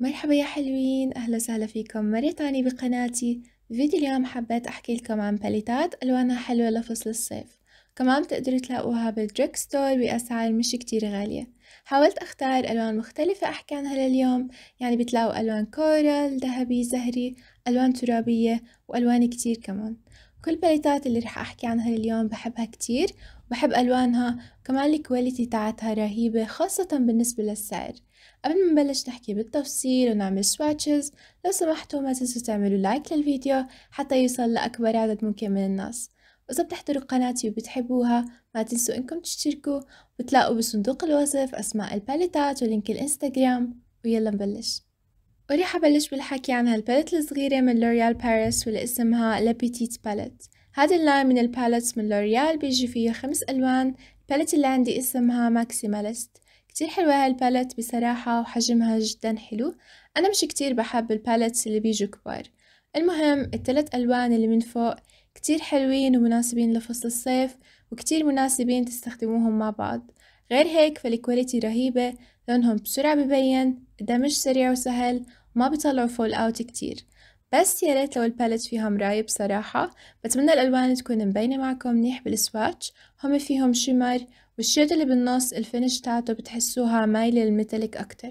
مرحبا يا حلوين أهلا وسهلا فيكم مرة تانية بقناتي فيديو اليوم حبيت أحكي لكم عن باليتات ألوانها حلوة لفصل الصيف كمان بتقدروا تلاقوها بالدريك ستور بأسعار مش كتير غالية حاولت أختار ألوان مختلفة أحكي عنها لليوم يعني بتلاقوا ألوان كورال، ذهبي، زهري، ألوان ترابية وألوان كتير كمان كل باليتات اللي رح أحكي عنها اليوم بحبها كتير بحب ألوانها كمان الكواليتي تاعتها رهيبة خاصة بالنسبة للسعر قبل ما نبلش نحكي بالتفصيل ونعمل سواتشز لو سمحتوا ما تنسوا تعملوا لايك للفيديو حتى يوصل لأكبر عدد ممكن من الناس وإذا بتحضروا قناتي وبتحبوها ما تنسوا إنكم تشتركوا وتلاقوا بصندوق الوصف أسماء الباليتات ولينك الإنستغرام ويلا نبلش وراح أبلش بالحكي عن هالباليت الصغيرة من لوريال باريس واللي اسمها لابيتيت باليت هذا اللاين من الباليتس من لوريال بيجي فيه خمس ألوان الباليت اللي عندي اسمها ماكسيماليست كتير حلوة هاي الباليت بصراحة وحجمها جدا حلو أنا مش كتير بحب الباليتس اللي بيجوا كبار المهم التلات ألوان اللي من فوق كتير حلوين ومناسبين لفصل الصيف وكتير مناسبين تستخدموهم مع بعض غير هيك فالكواليتي رهيبة لونهم بسرعة ببين الدمج سريع وسهل وما بيطلعوا فول اوت كتير بس يا ريت لو الباليت فيها مراية بصراحة بتمنى الألوان تكون مبينة معكم منيح بالسواتش هم فيهم شمر والشيت اللي بالنص الفينش تاعته بتحسوها مايلة للميتاليك أكتر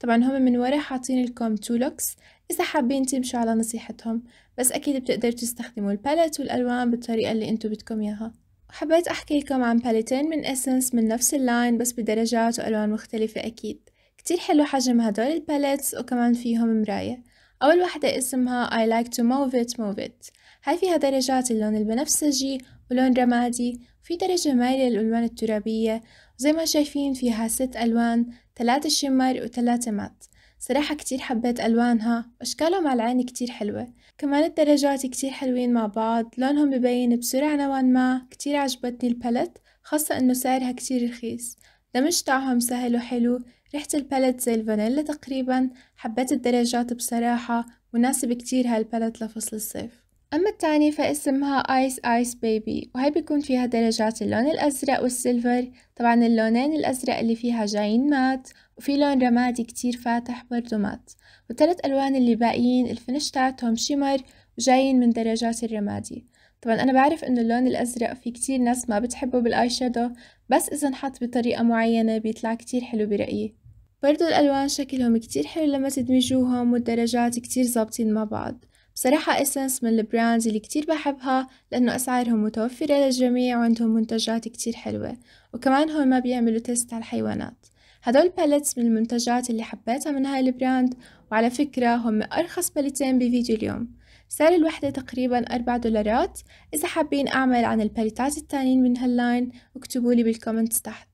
طبعا هم من ورا حاطين لكم تو لوكس إذا حابين تمشوا على نصيحتهم بس أكيد بتقدروا تستخدموا الباليت والألوان بالطريقة اللي انتو بدكم إياها حبيت أحكي لكم عن باليتين من اسنس من نفس اللاين بس بدرجات وألوان مختلفة أكيد كتير حلو حجم هدول الباليتس وكمان فيهم مراية أول واحدة اسمها I like to move it move it هاي فيها درجات اللون البنفسجي ولون رمادي في درجة مايلة للألوان الترابية وزي ما شايفين فيها ست ألوان ثلاثة شمر وثلاثة مات صراحة كتير حبيت ألوانها وأشكالها مع العين كتير حلوة كمان الدرجات كتير حلوين مع بعض لونهم ببين بسرعة نوعا ما كتير عجبتني الباليت خاصة إنه سعرها كتير رخيص دمج تاعهم سهل وحلو ريحة البالت زي الفانيلا تقريبا حبيت الدرجات بصراحة مناسب كتير هالبالت لفصل الصيف أما الثاني فاسمها آيس آيس بيبي وهي بيكون فيها درجات اللون الأزرق والسيلفر طبعا اللونين الأزرق اللي فيها جايين مات وفي لون رمادي كتير فاتح برضو مات والثلاث ألوان اللي باقيين الفنش تاعتهم شمر وجايين من درجات الرمادي طبعا أنا بعرف إنه اللون الأزرق في كتير ناس ما بتحبه بالآي شادو بس إذا انحط بطريقة معينة بيطلع كتير حلو برأيي برضو الألوان شكلهم كتير حلو لما تدمجوهم والدرجات كتير ظابطين مع بعض بصراحة إسنس من البراندز اللي كتير بحبها لأنه أسعارهم متوفرة للجميع وعندهم منتجات كتير حلوة وكمان هون ما بيعملوا تيست على الحيوانات هدول باليتس من المنتجات اللي حبيتها من هاي البراند وعلى فكرة هم أرخص باليتين بفيديو اليوم سعر الوحدة تقريبا أربع دولارات إذا حابين أعمل عن الباليتات التانيين من هاللاين اكتبولي بالكومنتس تحت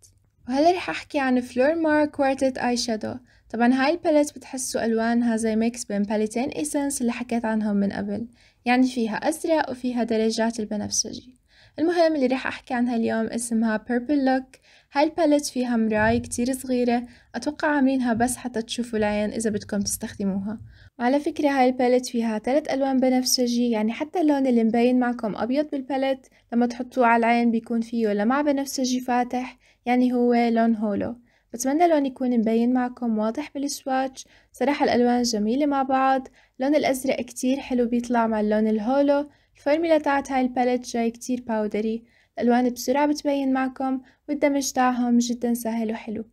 وهلا رح أحكي عن فلور مار كوارتت آي شادو طبعا هاي الباليت بتحسوا ألوانها زي ميكس بين باليتين إيسنس اللي حكيت عنهم من قبل يعني فيها أزرق وفيها درجات البنفسجي المهم اللي رح أحكي عنها اليوم اسمها Purple Look هاي الباليت فيها مراي كتير صغيرة أتوقع عاملينها بس حتى تشوفوا العين إذا بدكم تستخدموها وعلى فكرة هاي الباليت فيها ثلاث ألوان بنفسجي يعني حتى اللون اللي مبين معكم أبيض بالباليت لما تحطوه على العين بيكون فيه لمع بنفسجي فاتح يعني هو لون هولو بتمنى لون يكون مبين معكم واضح بالسواتش صراحة الألوان جميلة مع بعض لون الأزرق كتير حلو بيطلع مع اللون الهولو الفورميلا تاعت هاي الباليت جاي كتير باودري الألوان بسرعة بتبين معكم والدمج تاعهم جدا سهل وحلو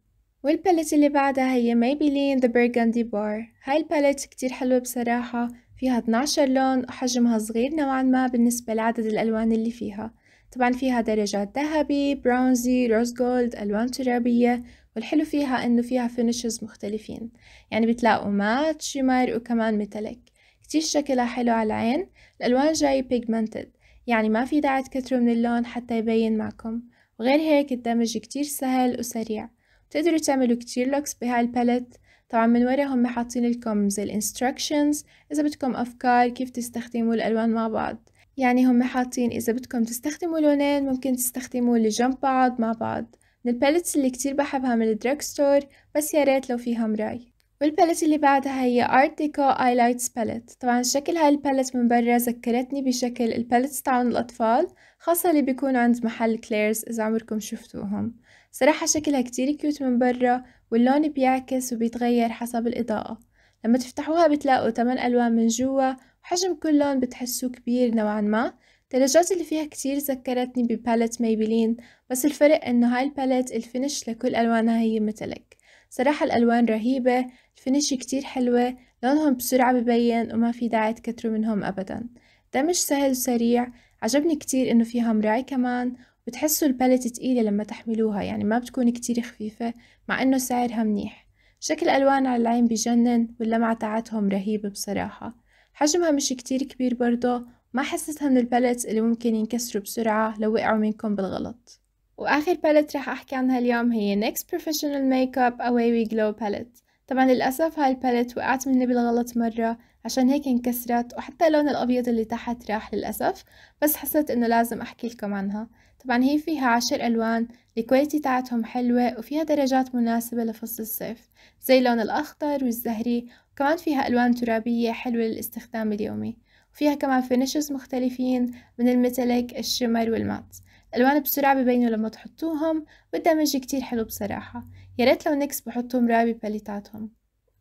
والباليت اللي بعدها هي Maybelline ذا Burgundy بار هاي الباليت كتير حلوة بصراحة فيها 12 لون وحجمها صغير نوعا ما بالنسبة لعدد الألوان اللي فيها طبعا فيها درجات ذهبي برونزي روز جولد ألوان ترابية والحلو فيها إنه فيها فينيشز مختلفين يعني بتلاقوا مات شمر وكمان ميتاليك كتير شكلها حلو على العين الألوان جاي بيجمنتد يعني ما في داعي تكتروا من اللون حتى يبين معكم وغير هيك الدمج كتير سهل وسريع بتقدروا تعملوا كتير لوكس بهاي الباليت طبعا من ورا هم حاطين لكم زي الانستركشنز اذا بدكم افكار كيف تستخدموا الالوان مع بعض يعني هم حاطين إذا بدكم تستخدموا لونين ممكن تستخدموا اللي جنب بعض مع بعض من الباليتس اللي كتير بحبها من الدراج ستور بس يا ريت لو فيها مراي والباليت اللي بعدها هي ارت ديكو اي لايتس باليت طبعا شكل هاي الباليت من برا ذكرتني بشكل الباليتس تاعون الاطفال خاصه اللي بيكونوا عند محل كليرز اذا عمركم شفتوهم صراحه شكلها كتير كيوت من برا واللون بيعكس وبيتغير حسب الاضاءه لما تفتحوها بتلاقوا 8 ألوان من جوا وحجم كل لون بتحسوه كبير نوعا ما الدرجات اللي فيها كتير ذكرتني بباليت ميبلين بس الفرق انه هاي الباليت الفينش لكل الوانها هي متلك صراحة الالوان رهيبة الفينش كتير حلوة لونهم بسرعة ببين وما في داعي تكتروا منهم ابدا مش سهل وسريع عجبني كتير انه فيها مراي كمان بتحسوا الباليت تقيلة لما تحملوها يعني ما بتكون كتير خفيفة مع انه سعرها منيح شكل ألوان على العين بجنن واللمعة تاعتهم رهيبة بصراحة حجمها مش كتير كبير برضه ما حسيتها من الباليتس اللي ممكن ينكسروا بسرعة لو وقعوا منكم بالغلط وآخر باليت رح أحكي عنها اليوم هي Next Professional Makeup Away We Glow Palette طبعا للأسف هاي الباليت وقعت مني بالغلط مرة عشان هيك انكسرت وحتى اللون الأبيض اللي تحت راح للأسف بس حسيت إنه لازم أحكي لكم عنها طبعا هي فيها عشر ألوان الكواليتي تاعتهم حلوة وفيها درجات مناسبة لفصل الصيف زي اللون الأخضر والزهري وكمان فيها ألوان ترابية حلوة للاستخدام اليومي وفيها كمان فينيشز مختلفين من الميتاليك الشمر والمات الألوان بسرعة ببينوا لما تحطوهم والدمج كتير حلو بصراحة يا ريت لو نكس بحطهم رابي باليتاتهم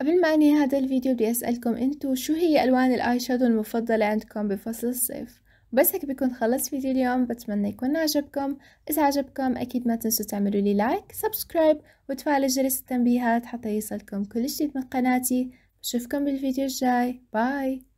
قبل ما أنهي هذا الفيديو بدي أسألكم أنتو شو هي ألوان الآي شادو المفضلة عندكم بفصل الصيف بس هيك بكون خلص فيديو اليوم بتمنى يكون عجبكم إذا عجبكم أكيد ما تنسوا تعملوا لي لايك سبسكرايب وتفعلوا جرس التنبيهات حتى يصلكم كل جديد من قناتي بشوفكم بالفيديو الجاي باي